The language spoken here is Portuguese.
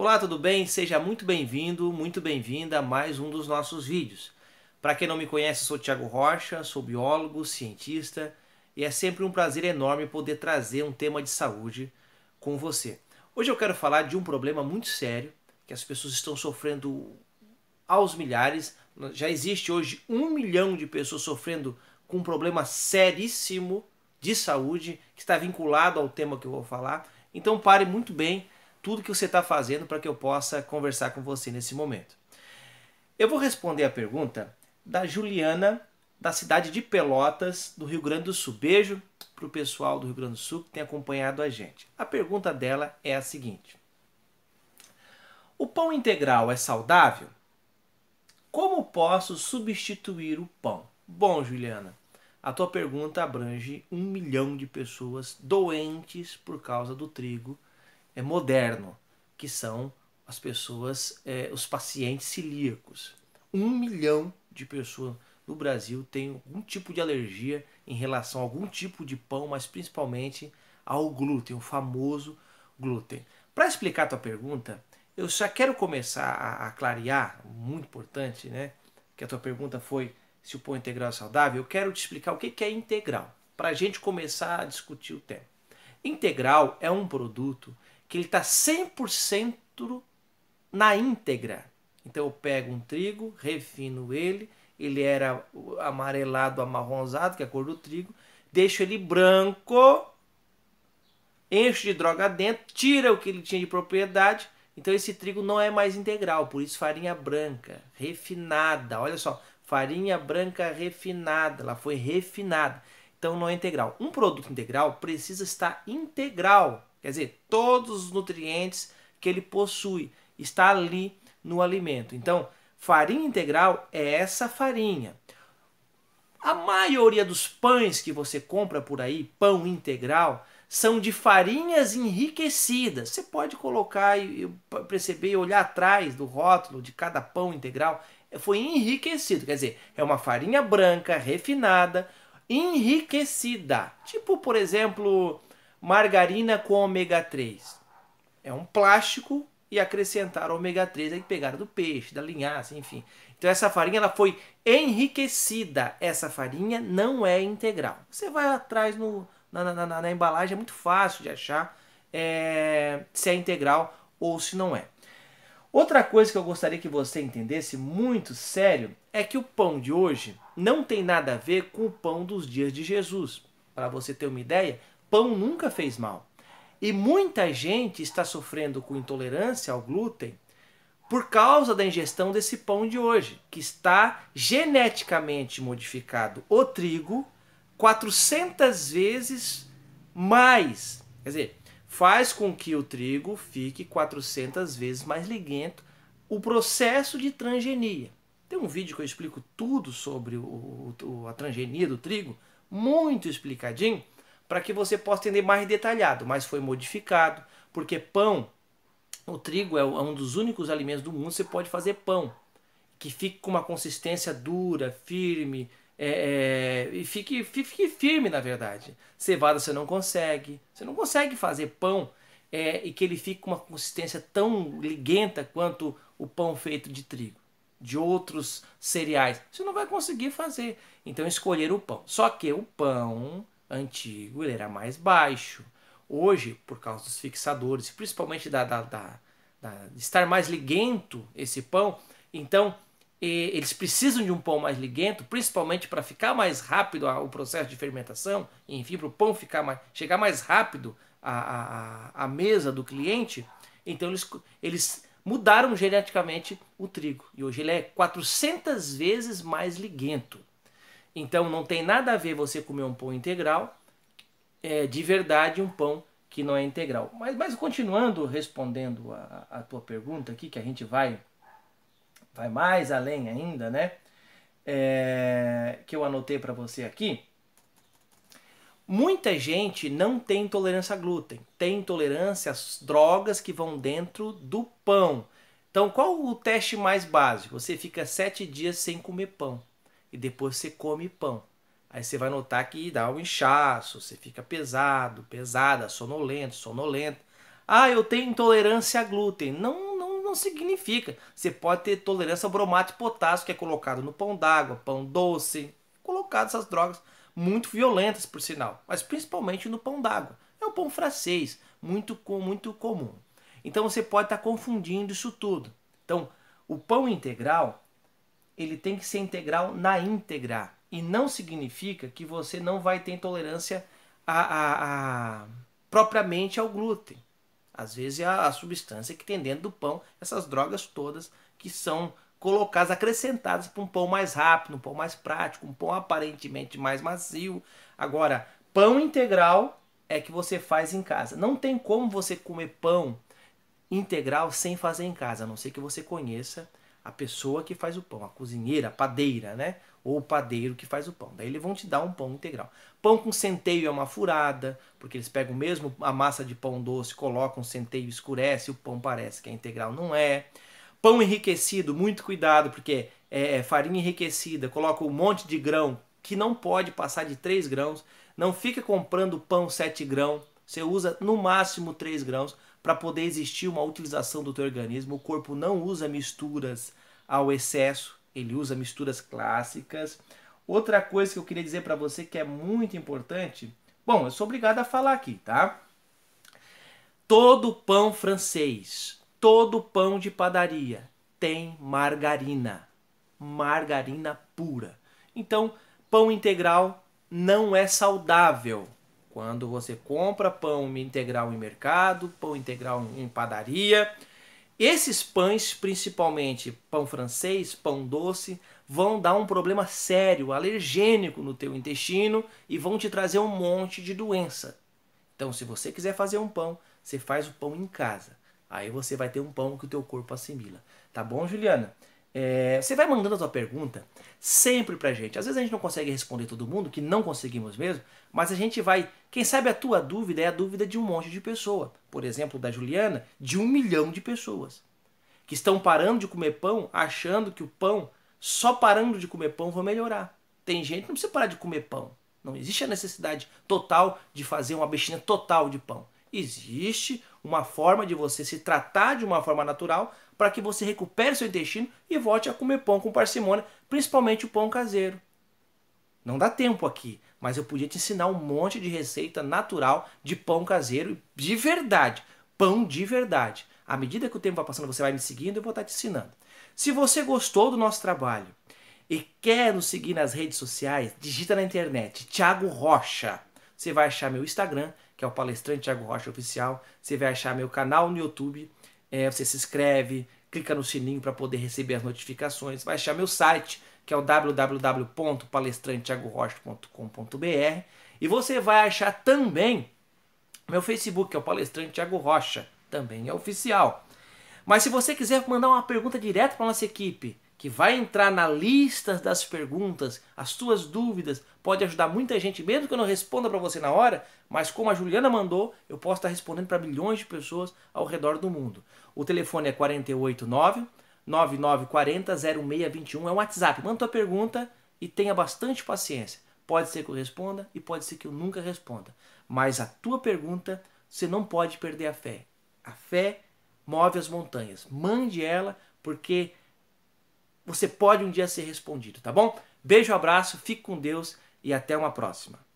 Olá, tudo bem? Seja muito bem-vindo, muito bem-vinda a mais um dos nossos vídeos. Para quem não me conhece, sou Tiago Rocha, sou biólogo, cientista e é sempre um prazer enorme poder trazer um tema de saúde com você. Hoje eu quero falar de um problema muito sério que as pessoas estão sofrendo aos milhares. Já existe hoje um milhão de pessoas sofrendo com um problema seríssimo de saúde que está vinculado ao tema que eu vou falar. Então pare muito bem tudo que você está fazendo para que eu possa conversar com você nesse momento. Eu vou responder a pergunta da Juliana, da cidade de Pelotas, do Rio Grande do Sul. Beijo para o pessoal do Rio Grande do Sul que tem acompanhado a gente. A pergunta dela é a seguinte: O pão integral é saudável? Como posso substituir o pão? Bom, Juliana, a tua pergunta abrange um milhão de pessoas doentes por causa do trigo é, moderno, que são as pessoas, é, os pacientes celíacos. Um milhão de pessoas no Brasil tem algum tipo de alergia em relação a algum tipo de pão, mas principalmente ao glúten, o famoso glúten. Para explicar a tua pergunta, eu já quero começar a, a, clarear, muito importante, né? Que a tua pergunta foi se o pão é integral é saudável. Eu quero te explicar o que, que é integral, para a gente começar a discutir o tema. Integral é um produto que ele está 100% na íntegra. Então eu pego um trigo, refino ele, ele era amarelado, amarronzado, que é a cor do trigo, deixo ele branco, encho de droga dentro, tira o que ele tinha de propriedade, então esse trigo não é mais integral, por isso farinha branca, refinada. Olha só, farinha branca refinada, ela foi refinada. Então não é integral. Um produto integral precisa estar integral. Quer dizer, todos os nutrientes que ele possui está ali no alimento. Então, farinha integral é essa farinha. A maioria dos pães que você compra por aí, pão integral, são de farinhas enriquecidas. Você pode colocar e perceber, olhar atrás do rótulo de cada pão integral, é, foi enriquecido, quer dizer, é uma farinha branca refinada, enriquecida. Tipo, por exemplo, margarina com ômega 3. É um plástico e acrescentaram ômega 3 aí pegaram do peixe, da linhaça, enfim. Então essa farinha ela foi enriquecida. Essa farinha não é integral. Você vai atrás no, na, na, na, na embalagem, é muito fácil de achar é, se é integral ou se não é. Outra coisa que eu gostaria que você entendesse muito sério é que o pão de hoje não tem nada a ver com o pão dos dias de Jesus. Para você ter uma ideia, pão nunca fez mal. E muita gente está sofrendo com intolerância ao glúten por causa da ingestão desse pão de hoje, que está geneticamente modificado o trigo 400 vezes mais. Quer dizer, faz com que o trigo fique 400 vezes mais liguento o processo de transgenia. Tem um vídeo que eu explico tudo sobre o, o, a transgenia do trigo, muito explicadinho para que você possa entender mais detalhado, mas foi modificado, porque pão, o trigo é, é um dos únicos alimentos do mundo que você pode fazer pão, que fique com uma consistência dura, firme, é, é, e fique, fique firme na verdade. Cevada você não consegue, você não consegue fazer pão é, e que ele fique com uma consistência tão liguenta quanto o pão feito de trigo, de outros cereais. Você não vai conseguir fazer. Então escolher o pão. Só que o pão Antigo ele era mais baixo. Hoje, por causa dos fixadores, principalmente da, da, da, da de estar mais liguento esse pão, então e, eles precisam de um pão mais liguento, principalmente para ficar mais rápido o processo de fermentação, enfim, para o pão ficar mais, chegar mais rápido à, à, à mesa do cliente. Então eles, eles mudaram geneticamente o trigo. E hoje ele é 400 vezes mais liguento. Então não tem nada a ver você comer um pão integral, é, de verdade um pão que não é integral. Mas, mas continuando respondendo a, a tua pergunta aqui, que a gente vai, vai mais além ainda, né? É, que eu anotei para você aqui. Muita gente não tem intolerância a glúten, tem intolerância às drogas que vão dentro do pão. Então, qual o teste mais básico? Você fica sete dias sem comer pão e depois você come pão. Aí você vai notar que dá um inchaço, você fica pesado, pesada, sonolento, sonolento. Ah, eu tenho intolerância a glúten. Não, não, não significa. Você pode ter tolerância ao bromato de potássio, que é colocado no pão d'água, pão doce, colocado essas drogas muito violentas, por sinal, mas principalmente no pão d'água. É um pão francês, muito, muito comum. Então você pode estar confundindo isso tudo. Então, o pão integral ele tem que ser integral na íntegra. E não significa que você não vai ter intolerância a, a, a propriamente ao glúten. Às vezes a, a substância que tem dentro do pão, essas drogas todas que são colocadas, acrescentadas para um pão mais rápido, um pão mais prático, um pão aparentemente mais macio. Agora, pão integral é que você faz em casa. Não tem como você comer pão integral sem fazer em casa, a não ser que você conheça a pessoa que faz o pão, a cozinheira, a padeira, né? Ou o padeiro que faz o pão. Daí eles vão te dar um pão integral. Pão com centeio é uma furada, porque eles pegam mesmo a massa de pão doce, colocam centeio, escurece, o pão parece que é integral, não é. Pão enriquecido, muito cuidado, porque é, é farinha enriquecida, coloca um monte de grão que não pode passar de 3 grãos. Não fica comprando pão 7 grãos, você usa no máximo 3 grãos para poder existir uma utilização do teu organismo. O corpo não usa misturas ao excesso, ele usa misturas clássicas. Outra coisa que eu queria dizer para você que é muito importante, bom, eu sou obrigado a falar aqui, tá? Todo pão francês, todo pão de padaria tem margarina, margarina pura. Então, pão integral não é saudável. Quando você compra pão integral em mercado, pão integral em padaria, esses pães, principalmente pão francês, pão doce, vão dar um problema sério, alergênico no teu intestino e vão te trazer um monte de doença. Então, se você quiser fazer um pão, você faz o pão em casa. Aí você vai ter um pão que o teu corpo assimila. Tá bom, Juliana? É, você vai mandando a sua pergunta sempre pra gente. Às vezes a gente não consegue responder todo mundo, que não conseguimos mesmo, mas a gente vai. Quem sabe a tua dúvida é a dúvida de um monte de pessoa. Por exemplo, da Juliana, de um milhão de pessoas. Que estão parando de comer pão, achando que o pão, só parando de comer pão, vai melhorar. Tem gente que não precisa parar de comer pão. Não existe a necessidade total de fazer uma bexiga total de pão. Existe uma forma de você se tratar de uma forma natural para que você recupere seu intestino e volte a comer pão com parcimônia, principalmente o pão caseiro. Não dá tempo aqui, mas eu podia te ensinar um monte de receita natural de pão caseiro de verdade. Pão de verdade. À medida que o tempo vai passando, você vai me seguindo, eu vou estar te ensinando. Se você gostou do nosso trabalho e quer nos seguir nas redes sociais, digita na internet Thiago Rocha. Você vai achar meu Instagram que é o palestrante Thiago Rocha Oficial. Você vai achar meu canal no YouTube. É, você se inscreve, clica no sininho para poder receber as notificações. Vai achar meu site, que é o www.palestranteagorocha.com.br. E você vai achar também meu Facebook, que é o palestrante Thiago Rocha. Também é oficial. Mas se você quiser mandar uma pergunta direto para nossa equipe, que vai entrar na lista das perguntas, as tuas dúvidas, pode ajudar muita gente, mesmo que eu não responda para você na hora, mas como a Juliana mandou, eu posso estar respondendo para milhões de pessoas ao redor do mundo. O telefone é 489 9940 0621, é um WhatsApp. Manda tua pergunta e tenha bastante paciência. Pode ser que eu responda e pode ser que eu nunca responda, mas a tua pergunta você não pode perder a fé. A fé move as montanhas. Mande ela porque você pode um dia ser respondido, tá bom? Beijo, abraço, fique com Deus e até uma próxima.